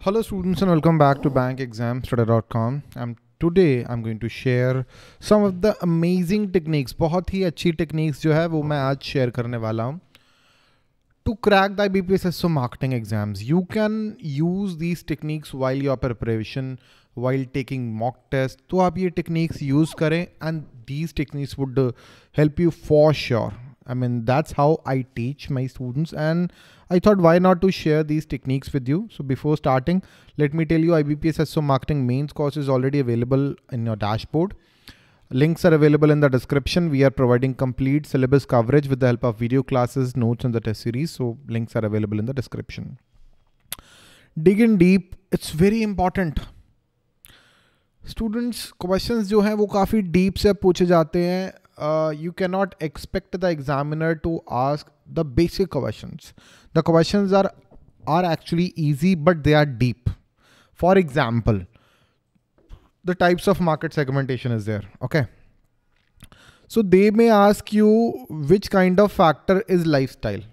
Hello students and welcome back to bankexamstudy.com. I'm today I'm going to share some of the amazing techniques. बहुत ही अच्छी techniques जो है वो मैं आज share करने वाला हूँ. To crack the BPS SO marketing exams, you can use these techniques while your preparation, while taking mock test. तो आप ये techniques use करें and these techniques would help you for sure. I mean, that's how I teach my students. And I thought, why not to share these techniques with you? So before starting, let me tell you, IBPS SO Marketing mains course is already available in your dashboard. Links are available in the description. We are providing complete syllabus coverage with the help of video classes, notes, and the test series. So links are available in the description. Dig in deep. It's very important. Students' questions, जो हैं वो काफ़ी deep से पूछे जाते हैं uh, you cannot expect the examiner to ask the basic questions. The questions are are actually easy, but they are deep. For example, the types of market segmentation is there. Okay. So they may ask you which kind of factor is lifestyle.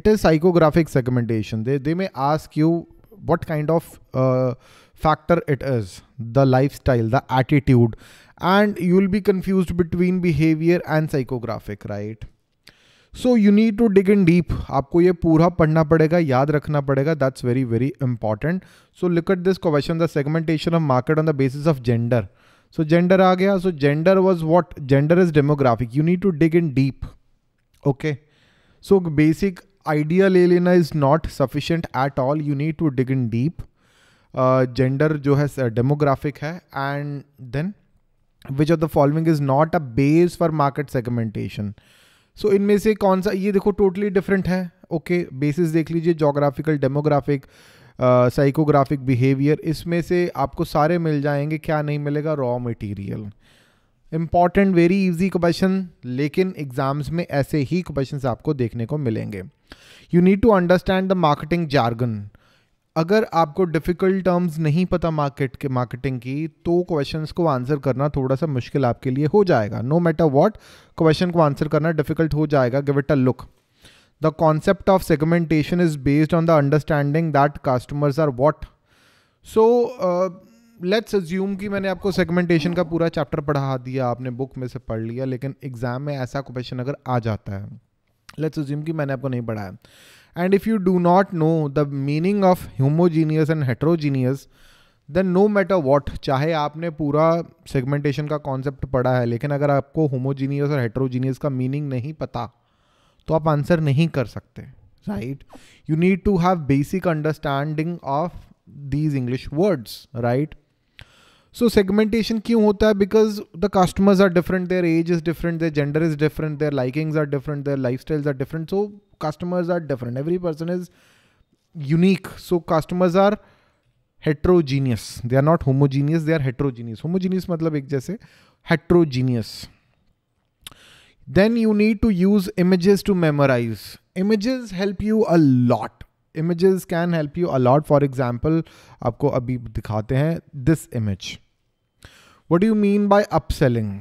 It is psychographic segmentation. They, they may ask you what kind of uh, factor it is, the lifestyle, the attitude, and you'll be confused between behavior and psychographic, right? So you need to dig in deep. आपको ये पूरा पढ़ना पड़ेगा, याद रखना पड़ेगा. That's very very important. So look at this question: the segmentation of market on the basis of gender. So gender आ गया. So gender was what? Gender is demographic. You need to dig in deep. Okay. So basic idea ले लेना is not sufficient at all. You need to dig in deep. Uh, gender जो है demographic है and then which of the following is not a base for market segmentation so इनमें से कौन सा ये देखो टोटली डिफरेंट है ओके बेसिस देख लीजिए जोग्राफिकल डेमोग्राफिक साइकोग्राफिक बिहेवियर इसमें से आपको सारे मिल जाएंगे क्या नहीं मिलेगा raw material important very easy question लेकिन एग्जाम्स में ऐसे ही क्वेश्चन आपको देखने को मिलेंगे you need to understand the marketing jargon अगर आपको डिफ़िकल्ट टर्म्स नहीं पता मार्केट के मार्केटिंग की तो क्वेश्चंस को आंसर करना थोड़ा सा मुश्किल आपके लिए हो जाएगा नो मैटर व्हाट क्वेश्चन को आंसर करना डिफिकल्ट हो जाएगा give it a look the concept of segmentation is based on the understanding that customers are what so let's assume कि मैंने आपको सेगमेंटेशन का पूरा चैप्टर पढ़ा दिया आपने बुक में से पढ़ लिया लेकिन एग्जाम में ऐसा क्वेश्चन अगर आ जाता है लेट्स अज्यूम कि मैंने आपको नहीं पढ़ाया And if you do not know the meaning of homogeneous and heterogeneous, then no matter what, चाहे आपने पूरा segmentation का concept पढ़ा है, लेकिन अगर आपको homogeneous और heterogeneous का meaning नहीं पता, तो आप answer नहीं कर सकते, right? You need to have basic understanding of these English words, right? So segmentation क्यों होता है? Because the customers are different, their age is different, their gender is different, their likings are different, their lifestyles are different, so customers are different. Every person is unique. So customers are heterogeneous. They are not homogeneous, they are heterogeneous. Homogeneous matlab ek jaise heterogeneous. Then you need to use images to memorize. Images help you a lot. Images can help you a lot. For example, आपको अभी दिखाते हैं this image. What do you mean by upselling?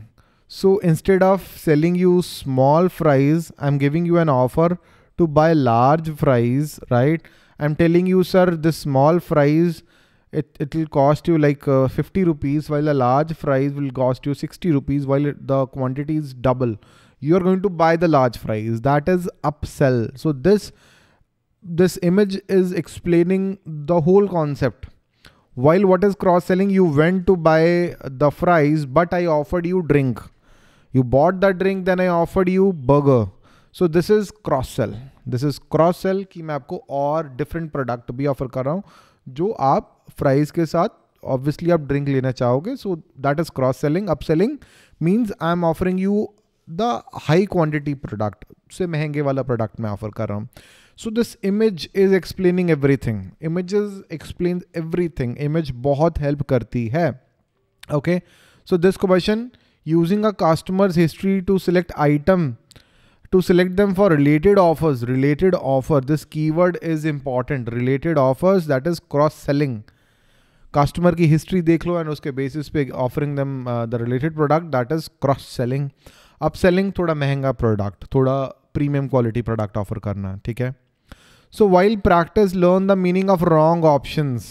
So instead of selling you small fries, I'm giving you an offer to buy large fries, right? I'm telling you, sir, this small fries, it it will cost you like uh, 50 rupees, while a large fries will cost you 60 rupees, while it, the quantity is double. You are going to buy the large fries. That is upsell. So this this image is explaining the whole concept while what is cross selling you went to buy the fries but i offered you drink you bought the drink then i offered you burger so this is cross sell this is cross sell कि मैं आपको और different product भी offer कर रहा हूँ जो आप फ्राइज़ के साथ ऑब्वियसली आप ड्रिंक लेना चाहोगे so that is cross selling up selling means I am offering you the high quantity product से महंगे वाला प्रोडक्ट मैं ऑफर कर रहा हूँ so this image is explaining everything image is explain everything image बहुत हेल्प करती है okay so this question using a customers history to select item to select them for related offers related offer this keyword is important related offers that is cross selling customer की history देख लो and उसके basis पे offering them the related product that is cross selling up selling थोड़ा महंगा product थोड़ा premium quality product offer करना ठीक है so while practice learn the meaning of wrong options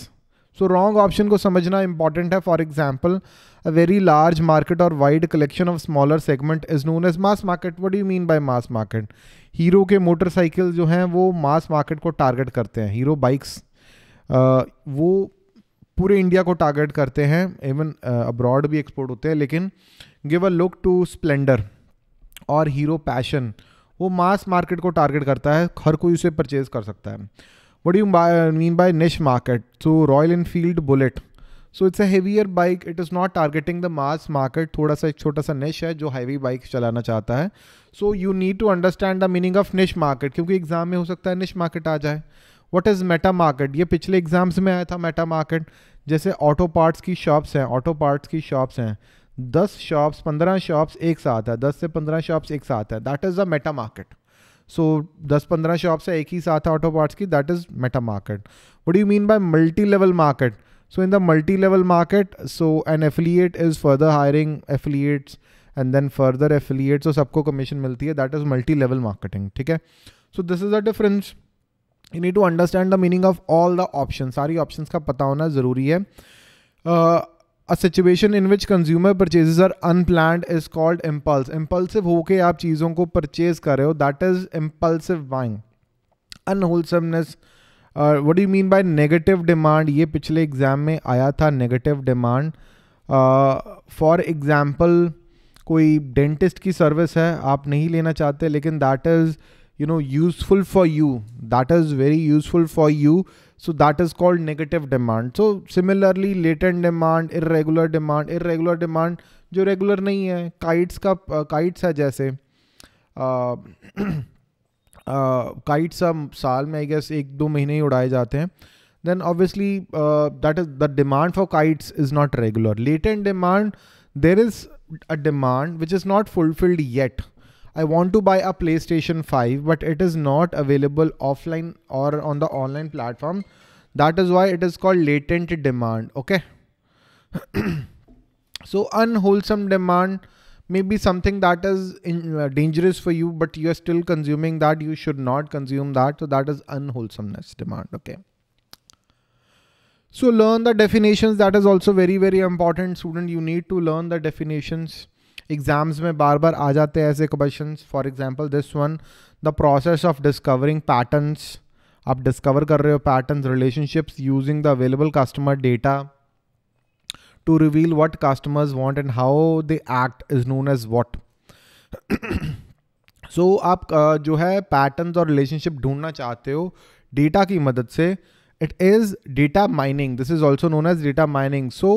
so wrong option को समझना इंपॉर्टेंट है for example A very large market or wide collection of smaller segment is known as mass market. What do you mean by mass market? Hero के motorcycle जो हैं वो mass market को target करते हैं हीरो बाइक्स वो पूरे इंडिया को टारगेट करते हैं इवन अब्रॉड भी एक्सपोर्ट होते हैं लेकिन give a look to Splendor और हीरो पैशन वो मास मार्केट को टारगेट करता है हर कोई उसे परचेज कर सकता है what you mean by niche market so Royal Enfield Bullet so it's a heavier bike it is not targeting the mass market थोड़ा सा एक छोटा सा निश है जो हैवी बाइक चलाना चाहता है so you need to understand the meaning of niche market क्योंकि एग्जाम में हो सकता है निश मार्केट आ जाए वट इज़ मेटा मार्केट ये पिछले एग्जाम्स में आया था मेटा मार्केट जैसे ऑटो पार्ट्स की शॉप्स हैं ऑटो पार्ट्स की शॉप्स हैं दस शॉप्स पंद्रह शॉप्स एक साथ है दस से पंद्रह शॉप्स एक साथ है that is a meta market so दस पंद्रह शॉप्स है एक ही साथ है ऑटो पार्ट्स की that is meta market what you mean by multi level market So in the multi-level market, so an affiliate is further hiring affiliates and then further affiliates. So sabko commission milti hai That is multi-level marketing. theek hai So this is a difference. You need to understand the meaning of all the options. sari options ka pata hona zaruri hai Uh, a situation in which consumer purchases are unplanned is called impulse. Impulsive होके aap cheezon ko purchase kar rahe ho That is impulsive buying. Unwholesomeness. What you mean by negative demand ये पिछले exam में आया था negative demand for example कोई dentist की service है आप नहीं लेना चाहते लेकिन that is you know useful for you that is very useful for you so that is called negative demand so similarly latent demand irregular demand irregular demand जो regular नहीं है काइट्स का काइट्स uh, है जैसे uh, kite सब साल में I guess एक दो महीने ही उड़ाए जाते हैं then obviously that is the demand for kites is not regular latent demand there is a demand which is not fulfilled yet I want to buy a PlayStation 5, but it is not available offline or on the online platform. That is why it is called latent demand. Okay. so unwholesome demand maybe something that is in, uh, dangerous for you but you are still consuming that you should not consume that so that is unwholesomeness demand okay so learn the definitions that is also very very important student you need to learn the definitions Exams में bar bar आ जाते हैं questions. For example, this one. The process of discovering patterns. Patterns discover discover कर रहे हो patterns relationships using the to reveal what customers want and how they act is known as what. So so, आप जो है patterns और relationship ढूंढना चाहते हो डेटा की मदद से it is data mining this is also known as data mining so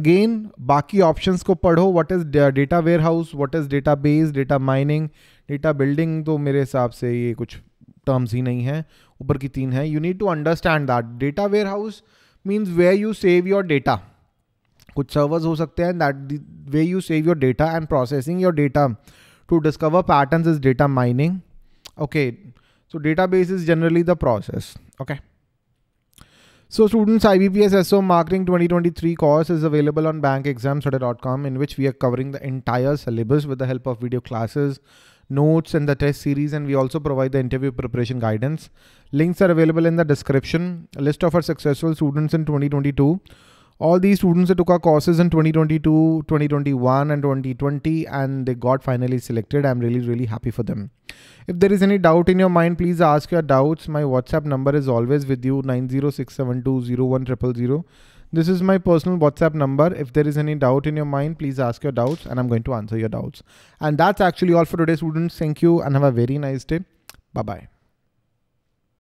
again बाकी ऑप्शंस को पढ़ो what is data warehouse what is database data mining data building तो मेरे हिसाब से ये कुछ टर्म्स ही नहीं है ऊपर की तीन है you need to understand that data warehouse means where you save your data कुछ सर्वर्स हो सकते हैं that way you save your data and processing your data to discover patterns is data mining okay so database is generally the process okay so students ibps so marketing 2023 course is available on bankexamstudy.com in which we are covering the entire syllabus with the help of video classes notes and the test series and we also provide the interview preparation guidance links are available in the description a list of our successful students in 2022 all these students that took our courses in 2022 2021 and 2020 and they got finally selected i'm really really happy for them if there is any doubt in your mind please ask your doubts my whatsapp number is always with you 906720100 this is my personal whatsapp number if there is any doubt in your mind please ask your doubts and i'm going to answer your doubts and that's actually all for today students thank you and have a very nice day bye bye